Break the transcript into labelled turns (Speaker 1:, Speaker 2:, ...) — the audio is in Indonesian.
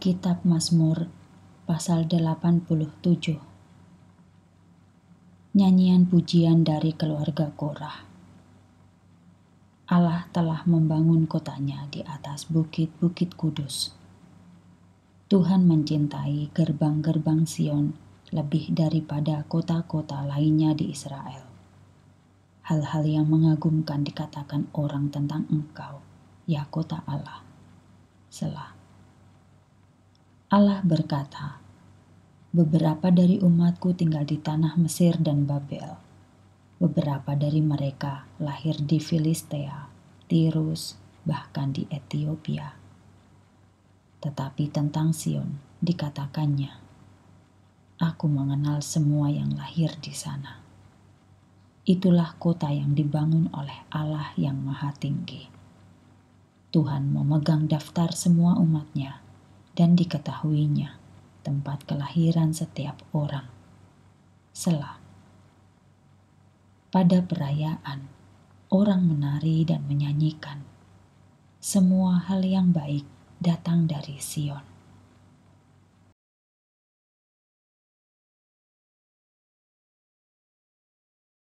Speaker 1: Kitab Mazmur pasal 87 Nyanyian pujian dari keluarga Korah Allah telah membangun kotanya di atas bukit-bukit kudus. Tuhan mencintai gerbang-gerbang Sion lebih daripada kota-kota lainnya di Israel. Hal-hal yang mengagumkan dikatakan orang tentang engkau, ya kota Allah. Selah. Allah berkata, Beberapa dari umatku tinggal di tanah Mesir dan Babel. Beberapa dari mereka lahir di Filistea, Tirus, bahkan di Etiopia. Tetapi tentang Sion dikatakannya, Aku mengenal semua yang lahir di sana. Itulah kota yang dibangun oleh Allah yang Maha Tinggi. Tuhan memegang daftar semua umatnya dan diketahuinya tempat kelahiran setiap orang. Selah. Pada perayaan, orang menari dan menyanyikan. Semua hal yang baik datang dari Sion.